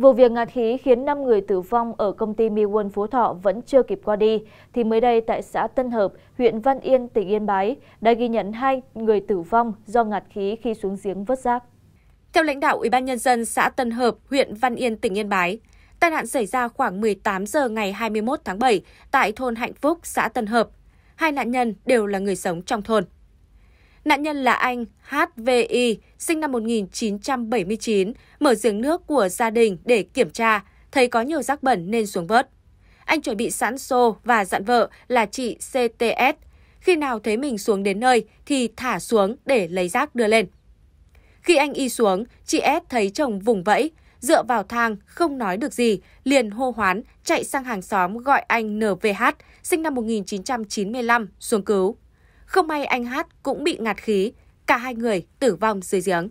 vụ việc ngạt khí khiến năm người tử vong ở công ty mi quân phú thọ vẫn chưa kịp qua đi thì mới đây tại xã tân hợp huyện văn yên tỉnh yên bái đã ghi nhận hai người tử vong do ngạt khí khi xuống giếng vớt rác theo lãnh đạo Ủy ban nhân dân xã Tân Hợp, huyện Văn Yên, tỉnh Yên Bái, tai nạn xảy ra khoảng 18 giờ ngày 21 tháng 7 tại thôn Hạnh Phúc, xã Tân Hợp. Hai nạn nhân đều là người sống trong thôn. Nạn nhân là anh HVI, sinh năm 1979, mở giếng nước của gia đình để kiểm tra, thấy có nhiều rác bẩn nên xuống vớt. Anh chuẩn bị sẵn xô và dặn vợ là chị CTS, khi nào thấy mình xuống đến nơi thì thả xuống để lấy rác đưa lên. Khi anh y xuống, chị S thấy chồng vùng vẫy, dựa vào thang không nói được gì, liền hô hoán chạy sang hàng xóm gọi anh NVH, sinh năm 1995 xuống cứu. Không may anh Hát cũng bị ngạt khí, cả hai người tử vong dưới giếng.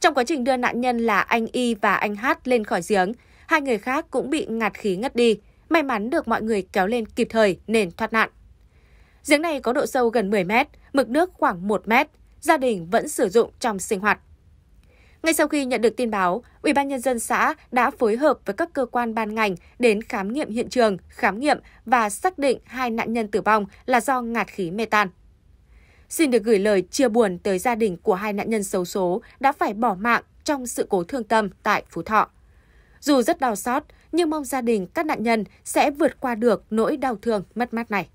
Trong quá trình đưa nạn nhân là anh Y và anh Hát lên khỏi giếng, hai người khác cũng bị ngạt khí ngất đi, may mắn được mọi người kéo lên kịp thời nên thoát nạn. Giếng này có độ sâu gần 10 mét, mực nước khoảng 1 mét, gia đình vẫn sử dụng trong sinh hoạt. Ngay sau khi nhận được tin báo, ủy ban nhân dân xã đã phối hợp với các cơ quan ban ngành đến khám nghiệm hiện trường, khám nghiệm và xác định hai nạn nhân tử vong là do ngạt khí mê Xin được gửi lời chia buồn tới gia đình của hai nạn nhân xấu số đã phải bỏ mạng trong sự cố thương tâm tại Phú Thọ. Dù rất đau xót, nhưng mong gia đình các nạn nhân sẽ vượt qua được nỗi đau thương mất mát này.